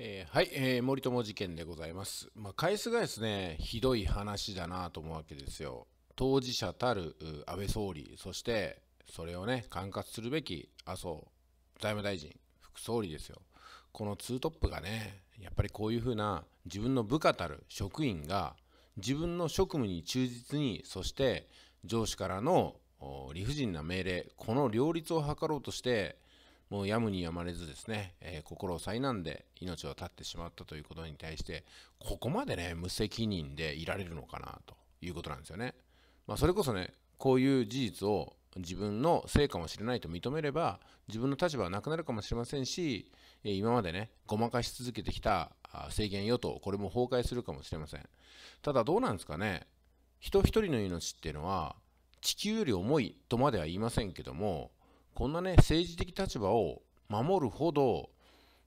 えー、はい、えー、森友事件でございます。まあ、返すがですね、ひどい話だなと思うわけですよ。当事者たる安倍総理、そしてそれをね、管轄するべき麻生財務大臣、副総理ですよ。このツートップがね、やっぱりこういうふうな自分の部下たる職員が自分の職務に忠実に、そして上司からの理不尽な命令、この両立を図ろうとして、もうやむにやまれずですね、えー、心を災難で命を絶ってしまったということに対して、ここまでね、無責任でいられるのかなということなんですよね。まあ、それこそね、こういう事実を自分のせいかもしれないと認めれば、自分の立場はなくなるかもしれませんし、今までね、ごまかし続けてきた制限与党、これも崩壊するかもしれません。ただどうなんですかね、人一人の命っていうのは、地球より重いとまでは言いませんけども、こんなね、政治的立場を守るほど、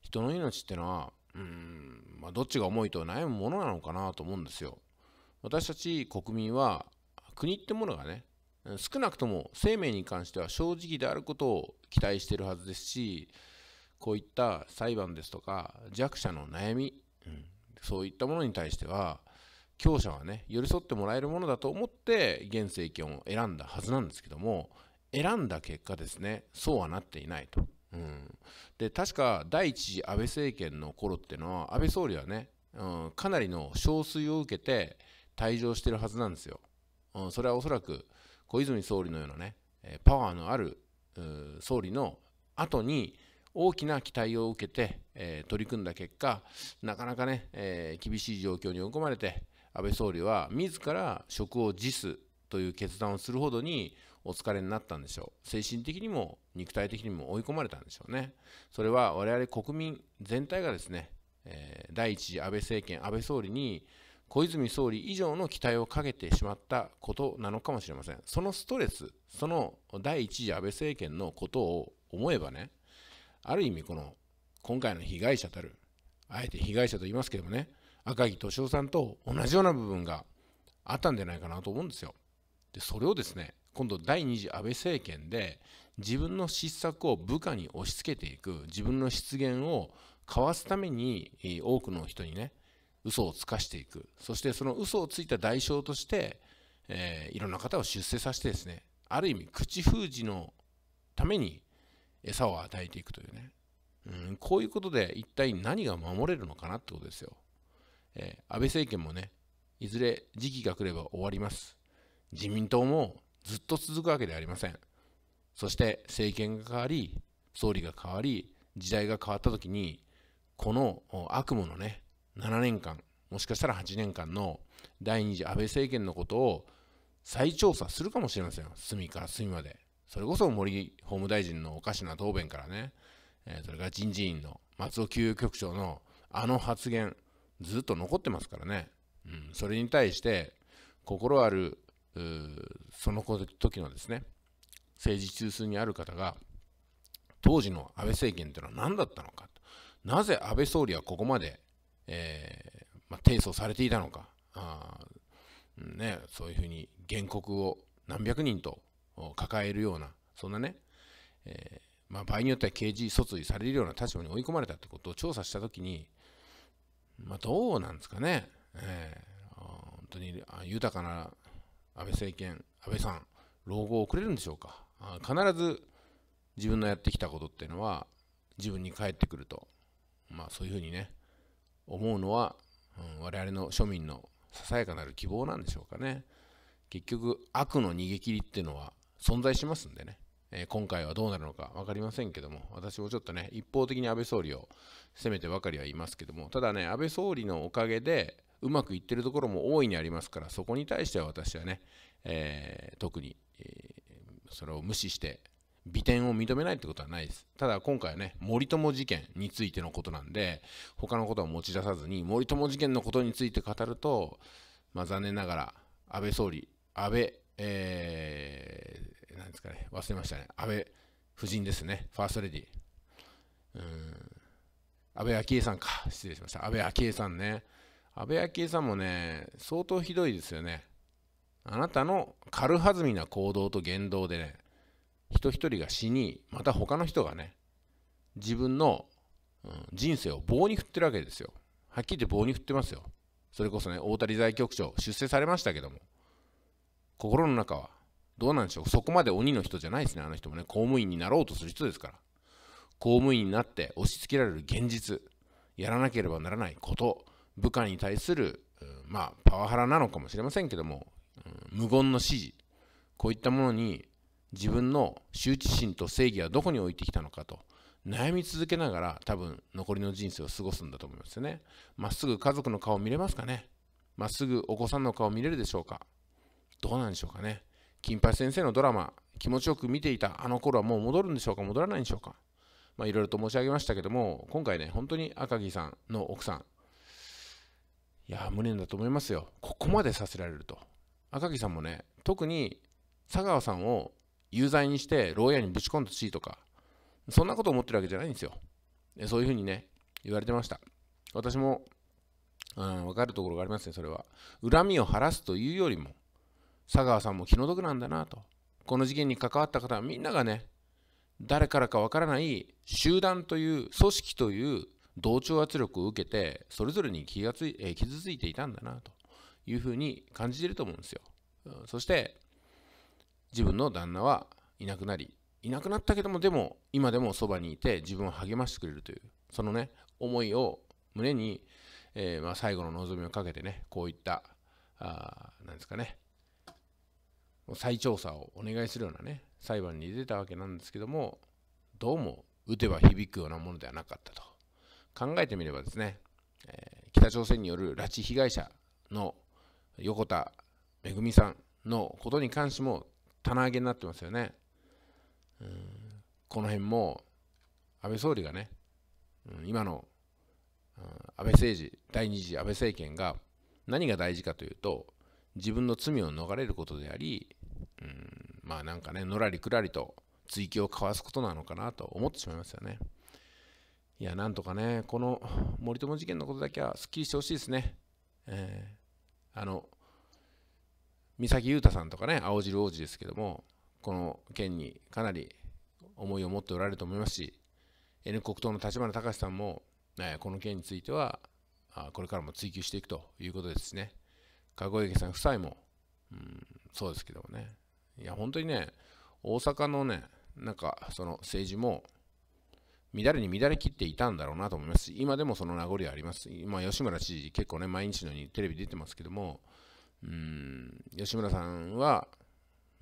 人の命ってのは、うん、まあ、どっちが重いと悩むものなのかなと思うんですよ。私たち国民は、国ってものがね、少なくとも生命に関しては正直であることを期待してるはずですし、こういった裁判ですとか、弱者の悩み、うん、そういったものに対しては、強者はね、寄り添ってもらえるものだと思って、現政権を選んだはずなんですけども、選んだ結果ですね、そうはなっていないと。うん、で確か第1次安倍政権の頃っていうのは、安倍総理はね、うん、かなりの憔悴を受けて退場してるはずなんですよ。うん、それはおそらく小泉総理のようなね、パワーのある総理の後に大きな期待を受けて、えー、取り組んだ結果、なかなかね、えー、厳しい状況に追い込まれて、安倍総理は自ら職を辞すという決断をするほどにお疲れになったんでしょう精神的にも肉体的にも追い込まれたんでしょうねそれは我々国民全体がですね、えー、第1次安倍政権安倍総理に小泉総理以上の期待をかけてしまったことなのかもしれませんそのストレスその第1次安倍政権のことを思えばねある意味この今回の被害者たるあえて被害者と言いますけどもね赤木俊夫さんと同じような部分があったんじゃないかなと思うんですよ。でそれをですね今度第2次安倍政権で自分の失策を部下に押し付けていく自分の失言をかわすために多くの人にね嘘をつかしていくそしてその嘘をついた代償として、えー、いろんな方を出世させてですねある意味口封じのために餌を与えていくというね、うん、こういうことで一体何が守れるのかなってことですよ、えー、安倍政権もねいずれ時期が来れば終わります自民党もずっと続くわけではありません。そして政権が変わり、総理が変わり、時代が変わった時に、この悪夢のね、7年間、もしかしたら8年間の第2次安倍政権のことを再調査するかもしれません。隅から隅まで。それこそ森法務大臣のおかしな答弁からね、それから人事院の松尾給与局長のあの発言、ずっと残ってますからね。うん、それに対して、心あるその時のですね政治中枢にある方が当時の安倍政権というのは何だったのかなぜ安倍総理はここまで、えー、まあ、提訴されていたのかあ、ね、そういうふうに原告を何百人と抱えるようなそんなね、えー、まあ、場合によっては刑事訴追されるような立場に追い込まれたということを調査した時に、まあ、どうなんですかね、えー、本当に豊かな安倍政権、安倍さん、老後をくれるんでしょうか、必ず自分のやってきたことっていうのは、自分に返ってくると、まあ、そういうふうにね、思うのは、うん、我々の庶民のささやかなる希望なんでしょうかね。結局、悪の逃げ切りっていうのは存在しますんでね。え今回はどうなるのか分かりませんけども、私もちょっとね、一方的に安倍総理を責めてばかりはいますけども、ただね、安倍総理のおかげで、うまくいってるところも大いにありますからそこに対しては私はね、えー、特に、えー、それを無視して美点を認めないってことはないです。ただ今回はね、森友事件についてのことなんで、他のことは持ち出さずに、森友事件のことについて語ると、まあ、残念ながら、安倍総理、安倍、えー、なんですかね、忘れましたね、安倍夫人ですね、ファーストレディ。うん、安倍昭恵さんか、失礼しました。安倍昭恵さんね、安倍昭恵さんもね、相当ひどいですよね。あなたの軽はずみな行動と言動でね、人一人が死に、また他の人がね、自分の、うん、人生を棒に振ってるわけですよ。はっきり言って棒に振ってますよ。それこそね、大谷財局長、出世されましたけども、心の中は、どうなんでしょう、そこまで鬼の人じゃないですね、あの人もね、公務員になろうとする人ですから。公務員になって押し付けられる現実、やらなければならないこと、部下に対する、まあ、パワハラなのかもしれませんけども、無言の指示、こういったものに自分の羞恥心と正義はどこに置いてきたのかと悩み続けながら多分残りの人生を過ごすんだと思いますよね。まっすぐ家族の顔見れますかねまっすぐお子さんの顔見れるでしょうかどうなんでしょうかね金八先生のドラマ気持ちよく見ていたあの頃はもう戻るんでしょうか戻らないんでしょうかまあいろいろと申し上げましたけども今回ね本当に赤木さんの奥さんいや無念だと思いますよここまでさせられると赤木さんもね特に佐川さんを有罪にして牢屋にぶち込んでほしいとかそんなこと思ってるわけじゃないんですよそういうふうにね言われてました私も、うん、分かるところがありますねそれは恨みを晴らすというよりも佐川さんも気の毒なんだなとこの事件に関わった方はみんながね誰からかわからない集団という組織という同調圧力を受けて、それぞれに気がつい、えー、傷ついていたんだなというふうに感じていると思うんですよ。そして、自分の旦那はいなくなり、いなくなったけども、でも、今でもそばにいて自分を励ましてくれるという、そのね、思いを胸に、えー、まあ、最後の望みをかけてね、こういった、あなんですかね、再調査をお願いするようなね、裁判に出たわけなんですけども、どうも打てば響くようなものではなかったと。考えてみればですね、えー、北朝鮮による拉致被害者の横田めぐみさんのことに関しても棚上げになってますよね。うんこの辺も安倍総理がね、うん、今の、うん、安倍政治、第2次安倍政権が何が大事かというと、自分の罪を逃れることであり、うん、まあなんかね、のらりくらりと追及をかわすことなのかなと思ってしまいますよね。いや、なんとかね、この森友事件のことだけはすっきりしてほしいですね。えー、あの、三崎裕太さんとかね、青汁王子ですけども、この件にかなり思いを持っておられると思いますし、N 国党の立花隆さんも、えー、この件については、これからも追及していくということですね。籠池さん夫妻も、うん、そうですけどもね。いや、本当にね、大阪のね、なんか、その政治も、乱れに乱れ切っていたんだろうなと思います今でもその名残はあります。今、吉村知事、結構ね、毎日のようにテレビ出てますけども、うん、吉村さんは、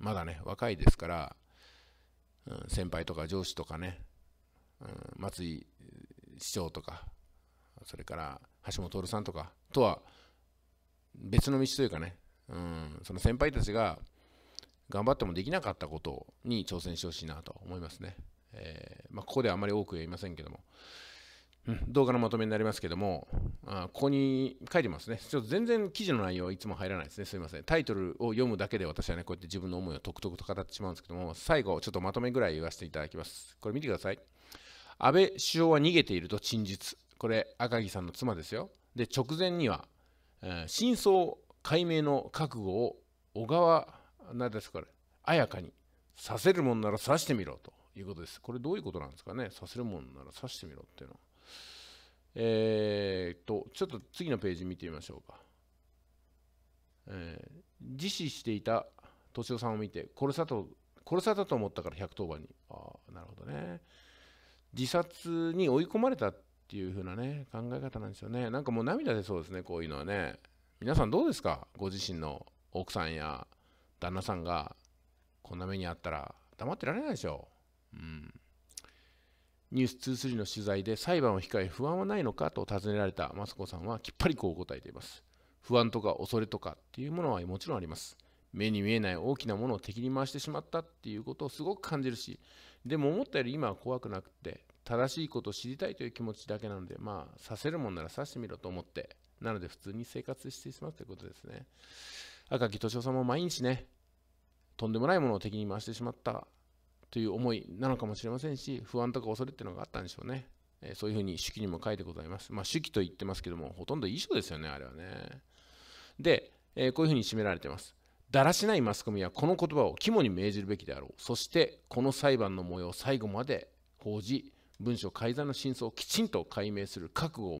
まだね、若いですから、うん、先輩とか上司とかね、うん、松井市長とか、それから橋本徹さんとかとは別の道というかね、うん、その先輩たちが頑張ってもできなかったことに挑戦してほしいなと思いますね。えーまあ、ここではあまり多くは言いませんけども、うん、動画のまとめになりますけども、あここに書いてますね。ちょっと全然記事の内容いつも入らないですね。すいません。タイトルを読むだけで私はね、こうやって自分の思いをとくとくと語ってしまうんですけども、最後、ちょっとまとめぐらい言わせていただきます。これ見てください。安倍首相は逃げていると陳述。これ、赤木さんの妻ですよ。で、直前には、えー、真相解明の覚悟を小川、何ですか、ね、綾香にさせるもんならさしてみろということです。これどういうことなんですかね。させるもんなら刺してみろっていうのは。えー、っと、ちょっと次のページ見てみましょうか。えー、自死していた敏夫さんを見て、殺さと、殺されたと思ったから110番に。ああ、なるほどね。自殺に追い込まれたっていう風なね、考え方なんですよね。なんかもう涙出そうですね、こういうのはね。皆さんどうですかご自身の奥さんや旦那さんがこんな目にあったら黙ってられないでしょう。うん、ニュース2 3の取材で裁判を控え不安はないのかと尋ねられたマスコさんはきっぱりこう答えています不安とか恐れとかっていうものはもちろんあります目に見えない大きなものを敵に回してしまったっていうことをすごく感じるしでも思ったより今は怖くなくて正しいことを知りたいという気持ちだけなのでまあさせるもんならさしてみろと思ってなので普通に生活してしまうということですね赤木敏夫さんも毎日ねとんでもないものを敵に回してしまったという思いなのかもしれませんし、不安とか恐れっていうのがあったんでしょうね。えー、そういうふうに手記にも書いてございます。まあ、手記と言ってますけども、ほとんど遺書ですよね、あれはね。で、えー、こういうふうに締められてます。だらしないマスコミはこの言葉を肝に銘じるべきであろう。そして、この裁判の模様を最後まで報じ、文書改ざんの真相をきちんと解明する覚悟を